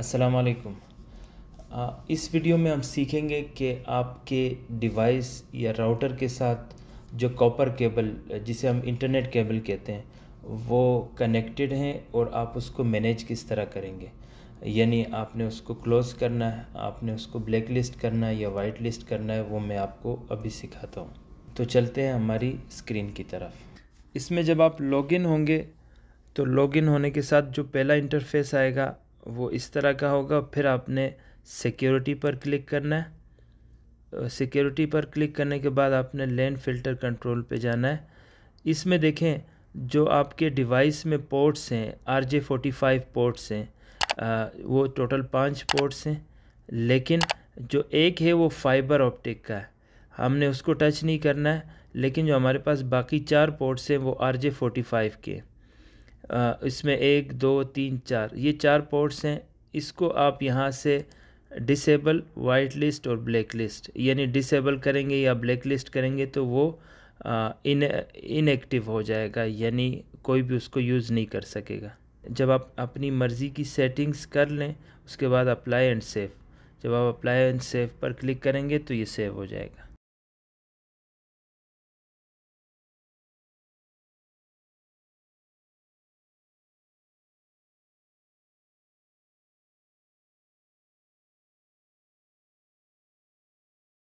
असलकुम uh, इस video में हम सीखेंगे कि आपके डिवाइस या राउटर के साथ जो कॉपर केबल जिसे हम इंटरनेट केबल कहते हैं वो कनेक्टेड हैं और आप उसको मैनेज किस तरह करेंगे यानी आपने उसको क्लोज़ करना है आपने उसको ब्लैक लिस्ट करना है या वाइट लिस्ट करना है वो मैं आपको अभी सिखाता हूँ तो चलते हैं हमारी स्क्रीन की तरफ इसमें जब आप लॉगिन होंगे तो लॉगिन होने के साथ जो पहला इंटरफेस आएगा वो इस तरह का होगा फिर आपने सिक्योरिटी पर क्लिक करना है सिक्योरिटी पर क्लिक करने के बाद आपने लैंड फिल्टर कंट्रोल पे जाना है इसमें देखें जो आपके डिवाइस में पोर्ट्स हैं R J forty five ports हैं वो टोटल पाँच पोर्ट्स हैं लेकिन जो एक है वो फाइबर ऑप्टिक का है हमने उसको टच नहीं करना है लेकिन जो हमारे पास बाकी चार पोर्ट्स हैं वो आर जे फोर्टी फाइव के इसमें एक दो तीन चार ये चार पोर्ट्स हैं इसको आप यहाँ से डिसेबल वाइट लिस्ट और ब्लैक लिस्ट यानी डिसेबल करेंगे या ब्लैक लिस्ट करेंगे तो वो इन इनएक्टिव हो जाएगा यानी कोई भी उसको यूज़ नहीं कर सकेगा जब आप अपनी मर्ज़ी की सेटिंग्स कर लें उसके बाद अप्लाई एंड सेव जब आप अप्लाई एंड सेव पर क्लिक करेंगे तो ये सेव हो जाएगा